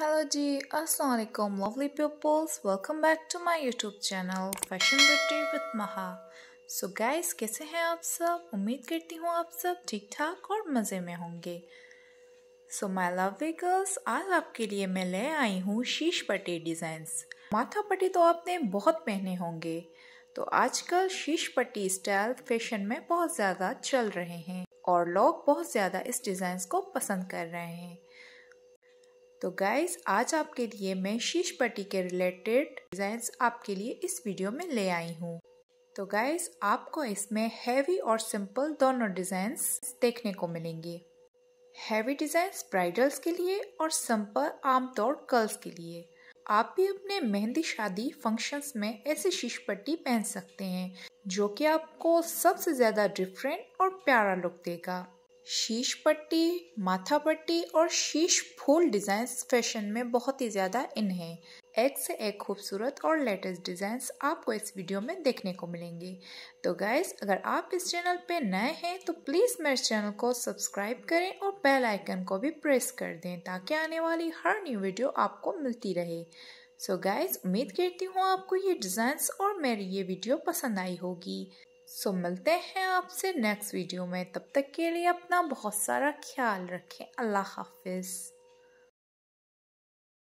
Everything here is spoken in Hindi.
हेलो जी अस्सलाम वालेकुम lovely peoples welcome back to my YouTube channel fashion beauty with Maha so guys कैसे हैं आप सब उम्मीद करती हूँ आप सब ठीक ठाक और मज़े में होंगे सो माय लवली गर्ल्स आज आपके लिए मैं ले आई हूँ शीश पट्टी डिज़ाइंस माथा पट्टी तो आपने बहुत पहने होंगे तो आजकल शीश पट्टी स्टाइल फैशन में बहुत ज़्यादा चल रहे हैं और लोग बहुत ज़्यादा इस डिज़ाइंस को पसंद कर रहे हैं तो गाइज आज आपके लिए मैं शीश पट्टी के रिलेटेड डिजाइन आपके लिए इस वीडियो में ले आई हूँ तो गाइज आपको इसमें हैवी और सिंपल दोनों डिजाइन देखने को मिलेंगे हैवी डिजाइन ब्राइडल्स के लिए और सिंपल आमतौर गर्ल्स के लिए आप भी अपने मेहंदी शादी फंक्शंस में ऐसे शीश पट्टी पहन सकते हैं जो कि आपको सबसे ज़्यादा डिफरेंट और प्यारा लुक देगा शीश पट्टी माथा पट्टी और शीश फूल डिज़ाइंस फैशन में बहुत ही ज़्यादा इन हैं एक से एक खूबसूरत और लेटेस्ट डिज़ाइंस आपको इस वीडियो में देखने को मिलेंगे तो गाइज अगर आप इस चैनल पे नए हैं तो प्लीज़ मेरे चैनल को सब्सक्राइब करें और बेल आइकन को भी प्रेस कर दें ताकि आने वाली हर न्यू वीडियो आपको मिलती रहे सो so गाइज उम्मीद करती हूँ आपको ये डिज़ाइंस और मेरी ये वीडियो पसंद आई होगी सो मिलते हैं आपसे नेक्स्ट वीडियो में तब तक के लिए अपना बहुत सारा ख्याल रखें अल्लाह हाफिज़